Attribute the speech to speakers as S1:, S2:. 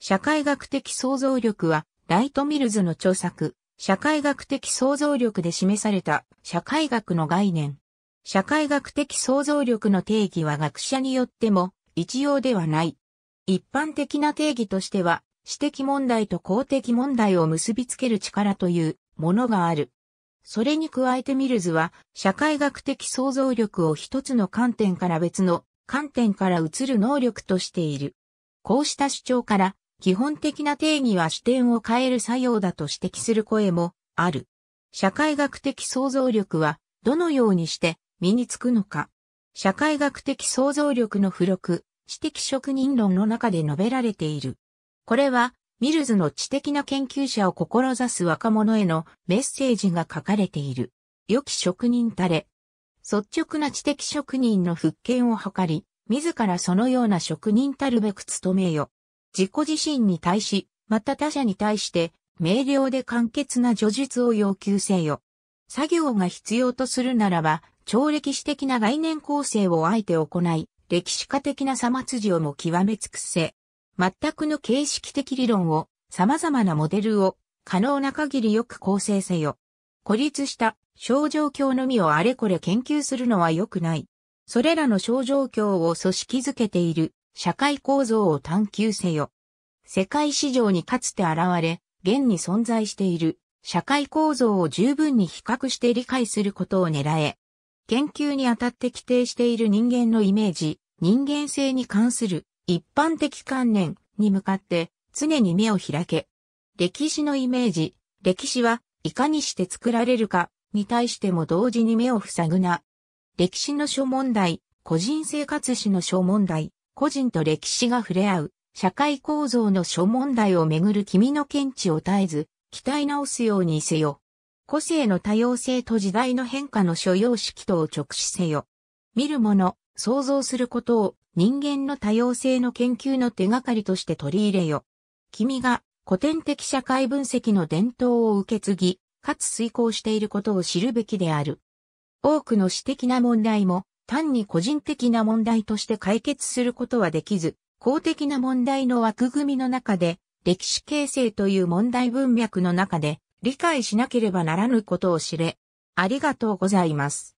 S1: 社会学的想像力は、ライト・ミルズの著作、社会学的想像力で示された社会学の概念。社会学的想像力の定義は学者によっても一様ではない。一般的な定義としては、私的問題と公的問題を結びつける力というものがある。それに加えてミルズは、社会学的想像力を一つの観点から別の観点から移る能力としている。こうした主張から、基本的な定義は視点を変える作用だと指摘する声もある。社会学的想像力はどのようにして身につくのか。社会学的想像力の付録、知的職人論の中で述べられている。これは、ミルズの知的な研究者を志す若者へのメッセージが書かれている。良き職人たれ。率直な知的職人の復権を図り、自らそのような職人たるべく努めよ。自己自身に対し、また他者に対して、明瞭で簡潔な叙述を要求せよ。作業が必要とするならば、超歴史的な概念構成をあえて行い、歴史家的な様筋をも極め尽くせ。全くの形式的理論を、様々なモデルを、可能な限りよく構成せよ。孤立した症状況のみをあれこれ研究するのは良くない。それらの症状況を組織づけている社会構造を探求せよ。世界市場にかつて現れ、現に存在している社会構造を十分に比較して理解することを狙え。研究にあたって規定している人間のイメージ、人間性に関する一般的観念に向かって常に目を開け。歴史のイメージ、歴史はいかにして作られるかに対しても同時に目を塞ぐな。歴史の諸問題、個人生活史の諸問題、個人と歴史が触れ合う、社会構造の諸問題をめぐる君の見地を絶えず、鍛え直すようにせよ。個性の多様性と時代の変化の所要式とを直視せよ。見るもの、想像することを人間の多様性の研究の手がかりとして取り入れよ。君が古典的社会分析の伝統を受け継ぎ、かつ遂行していることを知るべきである。多くの詩的な問題も単に個人的な問題として解決することはできず、公的な問題の枠組みの中で、歴史形成という問題文脈の中で理解しなければならぬことを知れ、ありがとうございます。